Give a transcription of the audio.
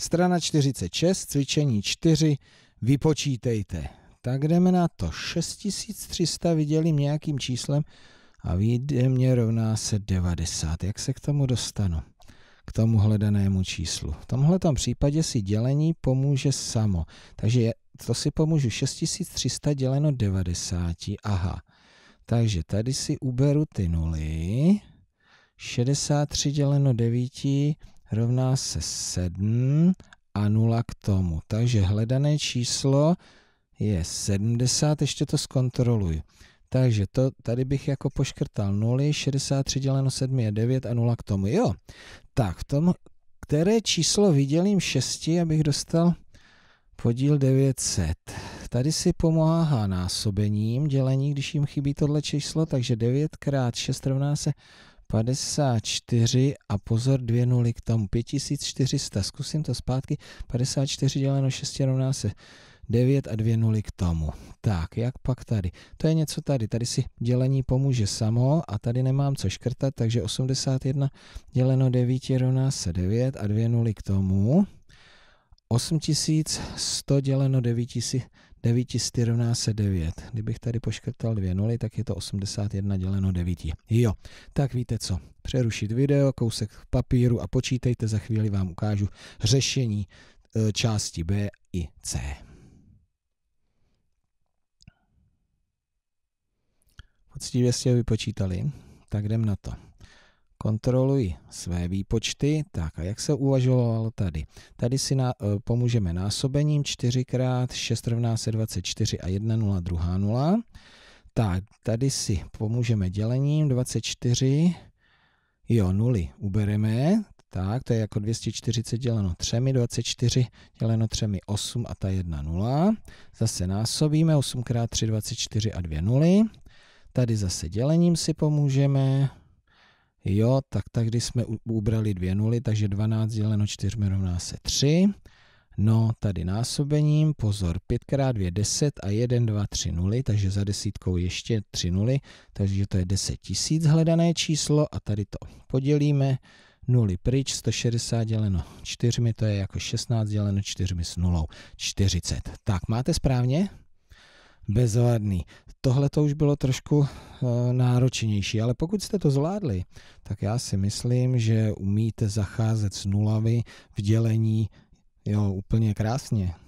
Strana 46, cvičení 4, vypočítejte. Tak jdeme na to. 6300 vydělím nějakým číslem a vyjde mě rovná se 90. Jak se k tomu dostanu? K tomu hledanému číslu. V tomhle případě si dělení pomůže samo. Takže to si pomůžu 6300 děleno 90. Aha. Takže tady si uberu ty nuly. 63 děleno 9 rovná se 7 a 0 k tomu. Takže hledané číslo je 70, ještě to zkontroluji. Takže to, tady bych jako poškrtal 0, 63 děleno 7 je 9 a 0 k tomu. Jo, tak v tom, které číslo vydělím 6, abych dostal podíl 900. Tady si pomáhá násobením dělení, když jim chybí tohle číslo, takže 9 x 6 rovná se 54 a pozor dvě nuly k tomu, 5400, zkusím to zpátky, 54 děleno 6 rovná se 9 a dvě nuly k tomu. Tak, jak pak tady? To je něco tady, tady si dělení pomůže samo a tady nemám co škrtat, takže 81 děleno 9 rovná se 9 a dvě nuly k tomu. 8100 děleno 9000 9 rovná se 9. Kdybych tady poškrtal dvě nuly, tak je to 81 děleno 9. Jo, tak víte co, přerušit video, kousek papíru a počítejte, za chvíli vám ukážu řešení e, části B i C. Poctivě jste je vypočítali, tak jdem na to kontroluji své výpočty. Tak a jak se uvažovalo tady? Tady si na, e, pomůžeme násobením 4x, 6 rovná se 24 a 1, 0, druhá 0. Tak, tady si pomůžeme dělením 24, jo, 0 ubereme, tak, to je jako 240 děleno 3, 24 děleno 3, 8 a ta 1, 0. Zase násobíme 8 x 3, 24 a 2 0. Tady zase dělením si pomůžeme, Jo, tak tady jsme ubrali dvě nuly, takže 12 děleno 4 rovná se 3. No, tady násobením, pozor, 5 x 2 10 a 1, 2, 3 nuly, takže za desítkou ještě 3 nuly, takže to je 10 tisíc hledané číslo a tady to podělíme, nuly pryč, 160 děleno 4, to je jako 16 děleno 4 s nulou, 40. Tak, máte správně? Bezvadný tohle to už bylo trošku eh, náročnější, ale pokud jste to zvládli, tak já si myslím, že umíte zacházet s nulavy v dělení jo, úplně krásně.